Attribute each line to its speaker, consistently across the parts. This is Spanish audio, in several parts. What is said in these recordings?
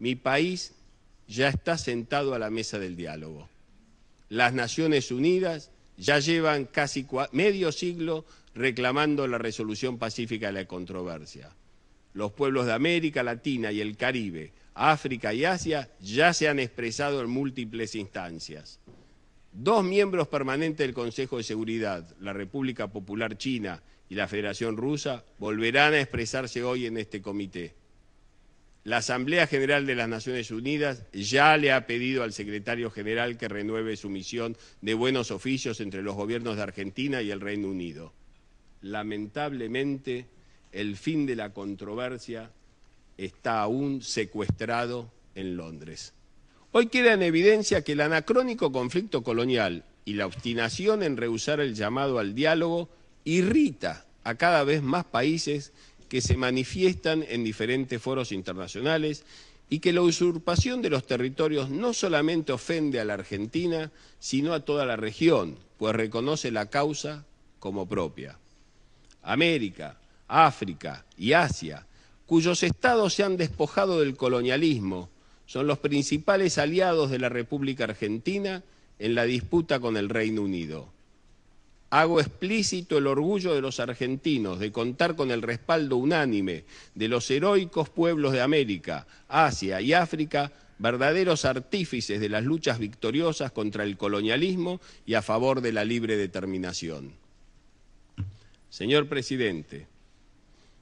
Speaker 1: Mi país ya está sentado a la mesa del diálogo. Las Naciones Unidas ya llevan casi medio siglo reclamando la resolución pacífica de la controversia. Los pueblos de América Latina y el Caribe, África y Asia ya se han expresado en múltiples instancias. Dos miembros permanentes del Consejo de Seguridad, la República Popular China y la Federación Rusa, volverán a expresarse hoy en este comité. La Asamblea General de las Naciones Unidas ya le ha pedido al secretario general que renueve su misión de buenos oficios entre los gobiernos de Argentina y el Reino Unido. Lamentablemente, el fin de la controversia está aún secuestrado en Londres. Hoy queda en evidencia que el anacrónico conflicto colonial y la obstinación en rehusar el llamado al diálogo irrita a cada vez más países que se manifiestan en diferentes foros internacionales y que la usurpación de los territorios no solamente ofende a la Argentina, sino a toda la región, pues reconoce la causa como propia. América, África y Asia, cuyos estados se han despojado del colonialismo, son los principales aliados de la República Argentina en la disputa con el Reino Unido. Hago explícito el orgullo de los argentinos de contar con el respaldo unánime de los heroicos pueblos de América, Asia y África, verdaderos artífices de las luchas victoriosas contra el colonialismo y a favor de la libre determinación. Señor presidente,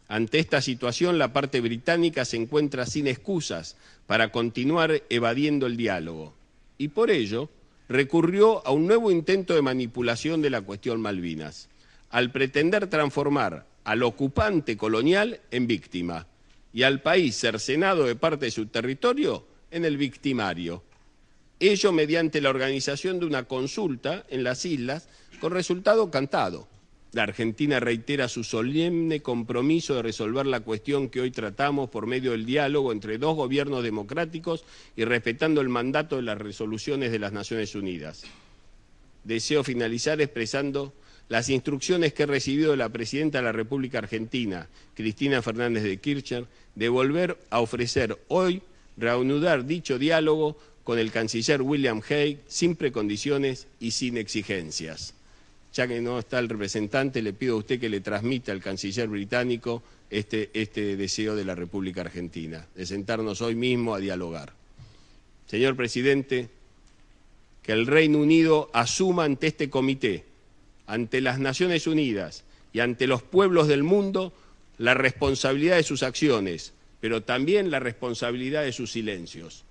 Speaker 1: ante esta situación la parte británica se encuentra sin excusas para continuar evadiendo el diálogo y por ello recurrió a un nuevo intento de manipulación de la cuestión Malvinas, al pretender transformar al ocupante colonial en víctima y al país cercenado de parte de su territorio en el victimario. Ello mediante la organización de una consulta en las islas con resultado cantado. La Argentina reitera su solemne compromiso de resolver la cuestión que hoy tratamos por medio del diálogo entre dos gobiernos democráticos y respetando el mandato de las resoluciones de las Naciones Unidas. Deseo finalizar expresando las instrucciones que he recibido de la Presidenta de la República Argentina, Cristina Fernández de Kirchner, de volver a ofrecer hoy reanudar dicho diálogo con el canciller William Hague sin precondiciones y sin exigencias ya que no está el representante, le pido a usted que le transmita al canciller británico este, este deseo de la República Argentina, de sentarnos hoy mismo a dialogar. Señor presidente, que el Reino Unido asuma ante este comité, ante las Naciones Unidas y ante los pueblos del mundo la responsabilidad de sus acciones, pero también la responsabilidad de sus silencios.